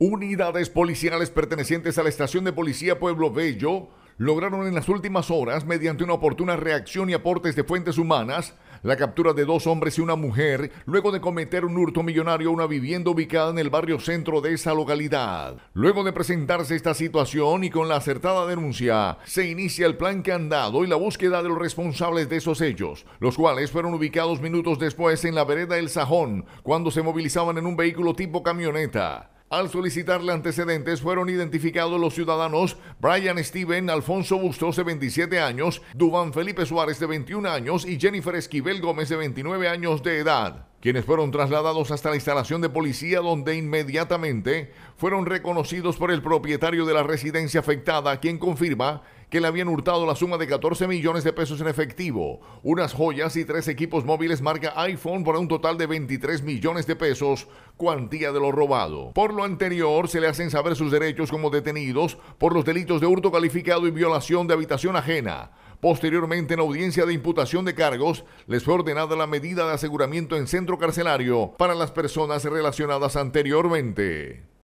Unidades policiales pertenecientes a la estación de policía Pueblo Bello lograron en las últimas horas, mediante una oportuna reacción y aportes de fuentes humanas, la captura de dos hombres y una mujer luego de cometer un hurto millonario a una vivienda ubicada en el barrio centro de esa localidad. Luego de presentarse esta situación y con la acertada denuncia, se inicia el plan que han dado y la búsqueda de los responsables de esos hechos, los cuales fueron ubicados minutos después en la vereda El Sajón, cuando se movilizaban en un vehículo tipo camioneta. Al solicitarle antecedentes fueron identificados los ciudadanos Brian Steven Alfonso Bustos de 27 años, Dubán Felipe Suárez de 21 años y Jennifer Esquivel Gómez de 29 años de edad quienes fueron trasladados hasta la instalación de policía donde inmediatamente fueron reconocidos por el propietario de la residencia afectada, quien confirma que le habían hurtado la suma de 14 millones de pesos en efectivo, unas joyas y tres equipos móviles marca iPhone por un total de 23 millones de pesos, cuantía de lo robado. Por lo anterior, se le hacen saber sus derechos como detenidos por los delitos de hurto calificado y violación de habitación ajena Posteriormente, en audiencia de imputación de cargos, les fue ordenada la medida de aseguramiento en centro carcelario para las personas relacionadas anteriormente.